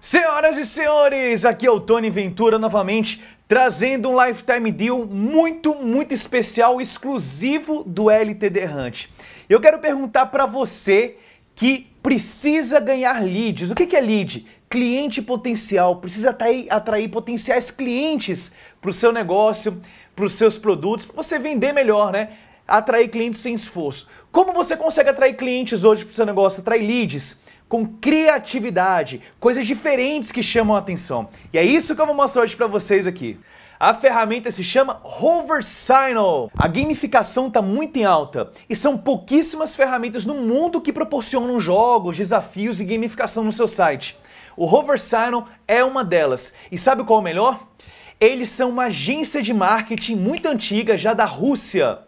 Senhoras e senhores, aqui é o Tony Ventura novamente trazendo um lifetime deal muito, muito especial, exclusivo do LTD Hunt. Eu quero perguntar para você que precisa ganhar leads. O que é lead? Cliente potencial. Precisa atrair, atrair potenciais clientes para o seu negócio, para os seus produtos, para você vender melhor, né? atrair clientes sem esforço. Como você consegue atrair clientes hoje para o seu negócio? Atrair leads com criatividade, coisas diferentes que chamam a atenção. E é isso que eu vou mostrar hoje para vocês aqui. A ferramenta se chama Hover Signal. A gamificação está muito em alta e são pouquíssimas ferramentas no mundo que proporcionam jogos, desafios e gamificação no seu site. O Hover Signal é uma delas. E sabe qual é o melhor? Eles são uma agência de marketing muito antiga, já da Rússia.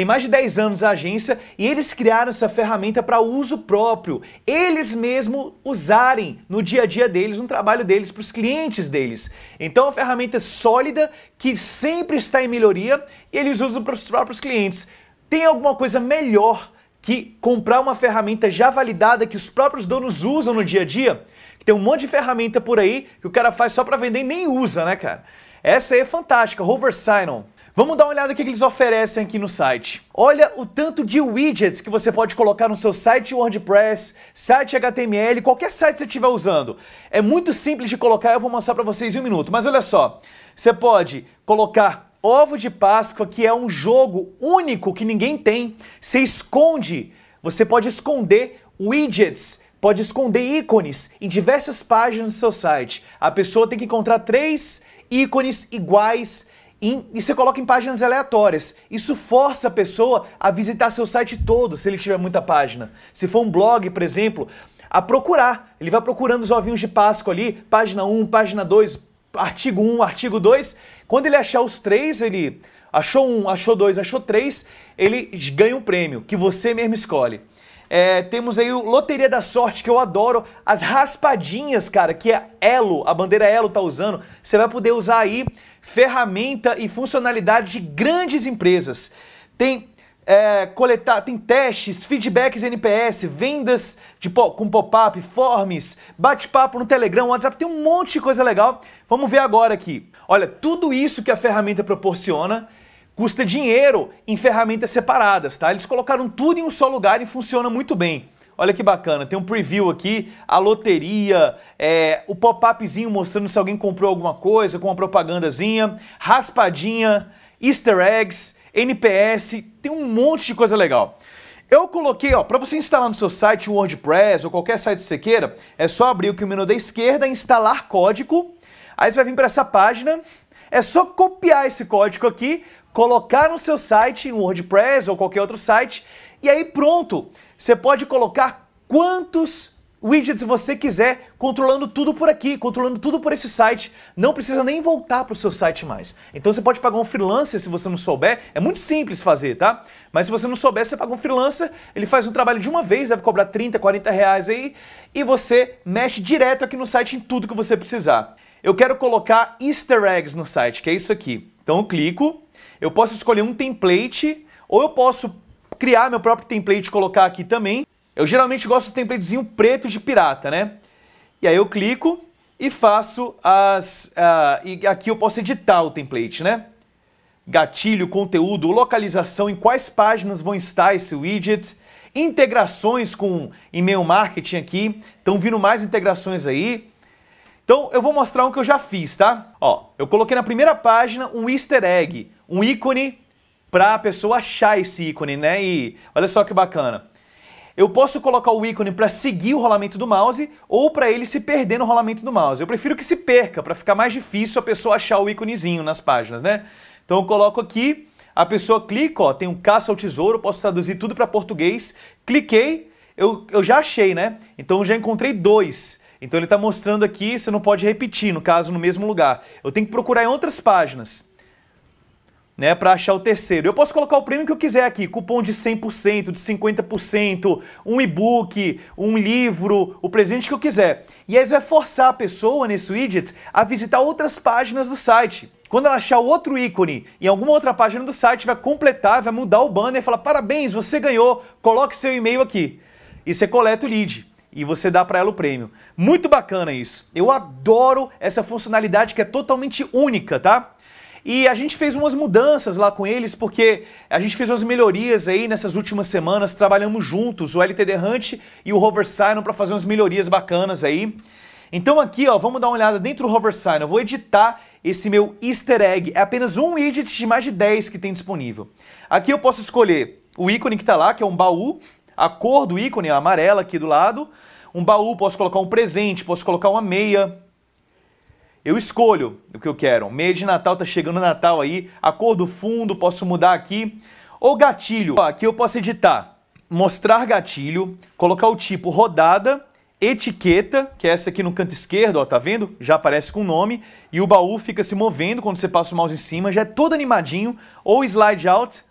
Tem mais de 10 anos a agência e eles criaram essa ferramenta para uso próprio. Eles mesmo usarem no dia a dia deles, no trabalho deles, para os clientes deles. Então é uma ferramenta sólida que sempre está em melhoria e eles usam para os próprios clientes. Tem alguma coisa melhor que comprar uma ferramenta já validada que os próprios donos usam no dia a dia? Tem um monte de ferramenta por aí que o cara faz só para vender e nem usa, né, cara? Essa aí é fantástica, Hover Sign-On. Vamos dar uma olhada no que eles oferecem aqui no site. Olha o tanto de widgets que você pode colocar no seu site WordPress, site HTML, qualquer site que você estiver usando. É muito simples de colocar, eu vou mostrar para vocês em um minuto. Mas olha só, você pode colocar ovo de Páscoa, que é um jogo único que ninguém tem. Você esconde, você pode esconder widgets pode esconder ícones em diversas páginas do seu site. A pessoa tem que encontrar três ícones iguais e, e você coloca em páginas aleatórias. Isso força a pessoa a visitar seu site todo, se ele tiver muita página. Se for um blog, por exemplo, a procurar. Ele vai procurando os ovinhos de Páscoa ali, página 1, página 2, artigo 1, artigo 2. Quando ele achar os três, ele achou um, achou dois, achou três, ele ganha um prêmio que você mesmo escolhe. É, temos aí o Loteria da Sorte, que eu adoro. As raspadinhas, cara, que é Elo, a bandeira Elo tá usando. Você vai poder usar aí ferramenta e funcionalidade de grandes empresas. Tem é, coletar, tem testes, feedbacks NPS, vendas de, com pop-up, forms, bate-papo no Telegram, WhatsApp, tem um monte de coisa legal. Vamos ver agora aqui. Olha, tudo isso que a ferramenta proporciona custa dinheiro em ferramentas separadas, tá? Eles colocaram tudo em um só lugar e funciona muito bem. Olha que bacana, tem um preview aqui, a loteria, é, o pop-upzinho mostrando se alguém comprou alguma coisa, com uma propagandazinha, raspadinha, easter eggs, NPS, tem um monte de coisa legal. Eu coloquei, ó, para você instalar no seu site o WordPress ou qualquer site que você queira, é só abrir o menu da esquerda, instalar código, aí você vai vir para essa página, é só copiar esse código aqui, colocar no seu site, um WordPress ou qualquer outro site, e aí pronto, você pode colocar quantos widgets você quiser, controlando tudo por aqui, controlando tudo por esse site, não precisa nem voltar para o seu site mais. Então você pode pagar um freelancer se você não souber, é muito simples fazer, tá? Mas se você não souber, você paga um freelancer, ele faz um trabalho de uma vez, deve cobrar 30, 40 reais aí, e você mexe direto aqui no site em tudo que você precisar. Eu quero colocar easter eggs no site, que é isso aqui. Então eu clico, eu posso escolher um template ou eu posso criar meu próprio template e colocar aqui também. Eu geralmente gosto do templatezinho preto de pirata, né? E aí eu clico e faço as... Uh, e aqui eu posso editar o template, né? Gatilho, conteúdo, localização, em quais páginas vão estar esse widget, integrações com e-mail marketing aqui, estão vindo mais integrações aí. Então eu vou mostrar um que eu já fiz, tá? Ó, eu coloquei na primeira página um easter egg, um ícone para a pessoa achar esse ícone, né? E olha só que bacana. Eu posso colocar o ícone para seguir o rolamento do mouse ou para ele se perder no rolamento do mouse. Eu prefiro que se perca, para ficar mais difícil a pessoa achar o íconezinho nas páginas, né? Então eu coloco aqui, a pessoa clica, ó, tem um caça ao tesouro, posso traduzir tudo para português. Cliquei, eu, eu já achei, né? Então eu já encontrei dois. Então ele está mostrando aqui, você não pode repetir, no caso, no mesmo lugar. Eu tenho que procurar em outras páginas né, para achar o terceiro. Eu posso colocar o prêmio que eu quiser aqui, cupom de 100%, de 50%, um e-book, um livro, o presente que eu quiser. E aí você vai forçar a pessoa nesse widget a visitar outras páginas do site. Quando ela achar outro ícone em alguma outra página do site, vai completar, vai mudar o banner e falar: parabéns, você ganhou, coloque seu e-mail aqui. E você coleta o lead e você dá para ela o prêmio. Muito bacana isso. Eu adoro essa funcionalidade que é totalmente única, tá? E a gente fez umas mudanças lá com eles, porque a gente fez umas melhorias aí nessas últimas semanas, trabalhamos juntos, o LTD Hunt e o Rover Sinon, para fazer umas melhorias bacanas aí. Então aqui, ó, vamos dar uma olhada dentro do Hover Sign. Eu vou editar esse meu easter egg. É apenas um widget de mais de 10 que tem disponível. Aqui eu posso escolher o ícone que está lá, que é um baú, a cor do ícone, a é amarela aqui do lado. Um baú, posso colocar um presente, posso colocar uma meia, eu escolho o que eu quero. Meia de Natal, tá chegando o Natal aí. A cor do fundo, posso mudar aqui. Ou gatilho, aqui eu posso editar. Mostrar gatilho, colocar o tipo rodada, etiqueta, que é essa aqui no canto esquerdo, ó, tá vendo? Já aparece com o nome. E o baú fica se movendo quando você passa o mouse em cima, já é todo animadinho. Ou slide out,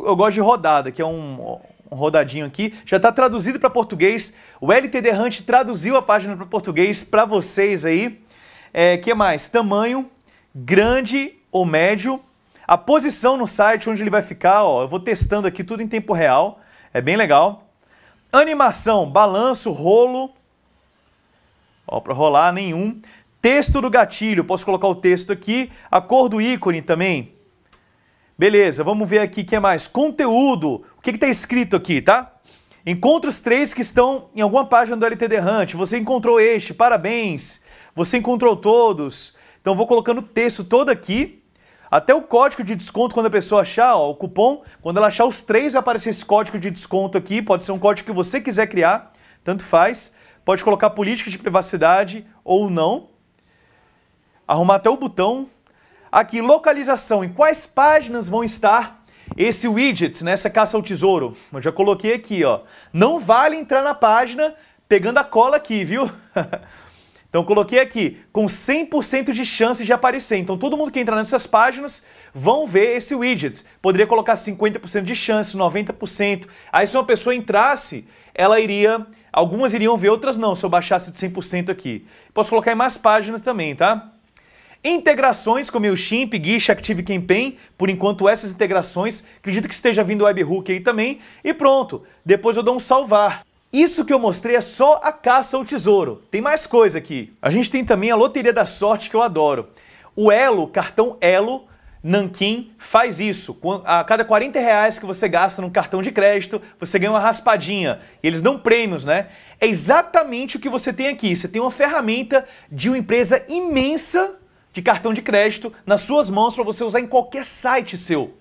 eu gosto de rodada, que é um, um rodadinho aqui, já está traduzido para português. O LTD Hunt traduziu a página para português para vocês aí. É, que mais? Tamanho, grande ou médio. A posição no site onde ele vai ficar, ó, eu vou testando aqui tudo em tempo real, é bem legal. Animação, balanço, rolo, ó, para rolar nenhum. Texto do gatilho, posso colocar o texto aqui. A cor do ícone também. Beleza, vamos ver aqui o que é mais. Conteúdo, o que está escrito aqui, tá? Encontre os três que estão em alguma página do LTD Hunt. Você encontrou este, parabéns. Você encontrou todos? Então vou colocando o texto todo aqui, até o código de desconto quando a pessoa achar, ó, o cupom, quando ela achar os três vai aparecer esse código de desconto aqui, pode ser um código que você quiser criar, tanto faz. Pode colocar política de privacidade ou não. Arrumar até o botão. Aqui, localização, em quais páginas vão estar esse widget, nessa né? caça ao tesouro, eu já coloquei aqui, ó. Não vale entrar na página pegando a cola aqui, viu? Então coloquei aqui com 100% de chance de aparecer. Então todo mundo que entrar nessas páginas vão ver esse widget. Poderia colocar 50% de chance, 90%. Aí se uma pessoa entrasse, ela iria algumas iriam ver, outras não, se eu baixasse de 100% aqui. Posso colocar em mais páginas também, tá? Integrações com MailChimp, Guiche, Active Campaign, por enquanto essas integrações, acredito que esteja vindo o webhook aí também, e pronto. Depois eu dou um salvar. Isso que eu mostrei é só a caça ao tesouro. Tem mais coisa aqui. A gente tem também a loteria da sorte que eu adoro. O Elo, cartão Elo, Nanquim faz isso. A cada 40 reais que você gasta num cartão de crédito, você ganha uma raspadinha. Eles dão prêmios, né? É exatamente o que você tem aqui. Você tem uma ferramenta de uma empresa imensa de cartão de crédito nas suas mãos para você usar em qualquer site seu.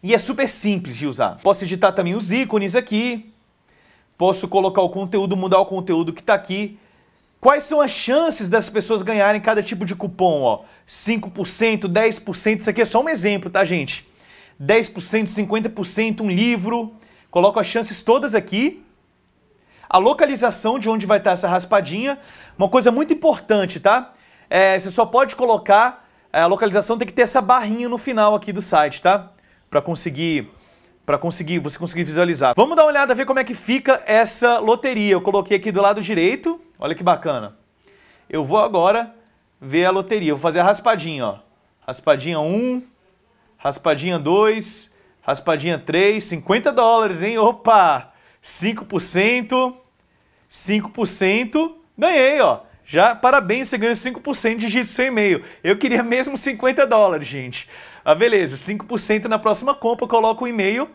E é super simples de usar. Posso editar também os ícones aqui, posso colocar o conteúdo, mudar o conteúdo que está aqui. Quais são as chances das pessoas ganharem cada tipo de cupom? Ó? 5%, 10%, isso aqui é só um exemplo, tá, gente? 10%, 50%, um livro. Coloco as chances todas aqui. A localização de onde vai estar essa raspadinha. Uma coisa muito importante, tá? É, você só pode colocar. É, a localização tem que ter essa barrinha no final aqui do site, tá? Para conseguir para conseguir, você conseguir visualizar. Vamos dar uma olhada, ver como é que fica essa loteria. Eu coloquei aqui do lado direito, olha que bacana. Eu vou agora ver a loteria, vou fazer a raspadinha, ó. Raspadinha 1, raspadinha 2, raspadinha 3, 50 dólares, hein? Opa! 5%, 5%, ganhei, ó. Já parabéns, você ganhou 5% digite seu e-mail. Eu queria mesmo 50 dólares, gente. Ah, beleza, 5% na próxima compra, coloca o e-mail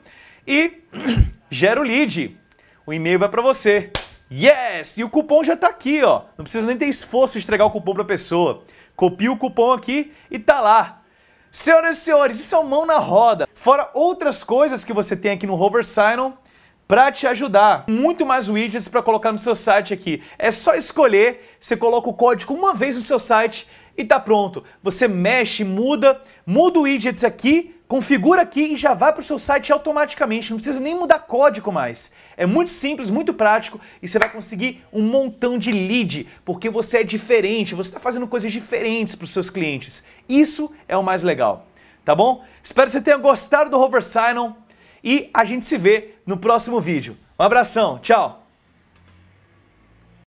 e gera o lead. O e-mail vai para você. Yes! E o cupom já está aqui, ó. Não precisa nem ter esforço de entregar o cupom para a pessoa. Copia o cupom aqui e tá lá. Senhoras e senhores, isso é mão na roda. Fora outras coisas que você tem aqui no Hover Sign-On, para te ajudar. Muito mais widgets para colocar no seu site aqui. É só escolher, você coloca o código uma vez no seu site e tá pronto. Você mexe, muda, muda o widgets aqui, configura aqui e já vai para o seu site automaticamente, não precisa nem mudar código mais. É muito simples, muito prático e você vai conseguir um montão de lead, porque você é diferente, você está fazendo coisas diferentes para os seus clientes. Isso é o mais legal, tá bom? Espero que você tenha gostado do Hover Sign-On e a gente se vê no próximo vídeo. Um abração, tchau!